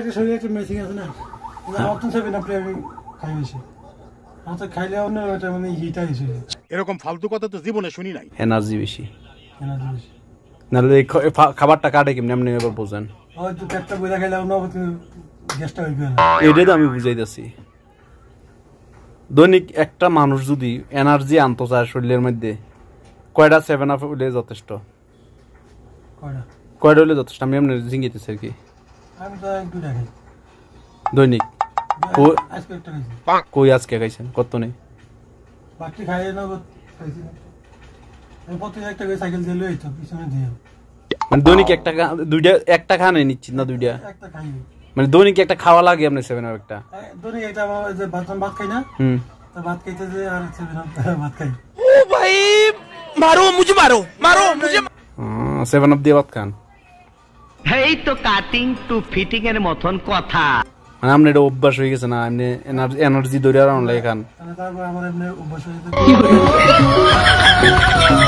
একটা শরীরে একটা আছে না সেভেন হ্যাঁ। আপনি মানে এরকম ফালতু কথা তো জীবনে শুনি নাই এনার্জি বেশি নাহলে খাবারটা কাটে কেমনি আপনি এবার বোঝেন এটাই তো আমি দৈনিক একটা মানুষ যদি এনার্জি আনতে চায় শরীরের মধ্যে কয়টা সেভেন আপ হলে যথেষ্ট কয়টা কয়টা হলে যথেষ্ট আমি আপনার জিঙ্গিতেছি আর কি দৈনিক একটা কই আজকে খাইছেন কত নেই খান মানে নিচ্ছি না দুইটা মানে দৈনিক একটা খাওয়া লাগে আপনি সেভেন একটা সেভেন আপ ভাত খাই মারো মুঝে মারো মারো মুঝে সেভেন আপ দিয়ে ভাত খান এই তো কাটিং টু ফিটিং এর মতন কথা আমনে এটা অভ্যাস হয়ে গেছে না এমনি এনার্জি ধরে আর অনলাইন খান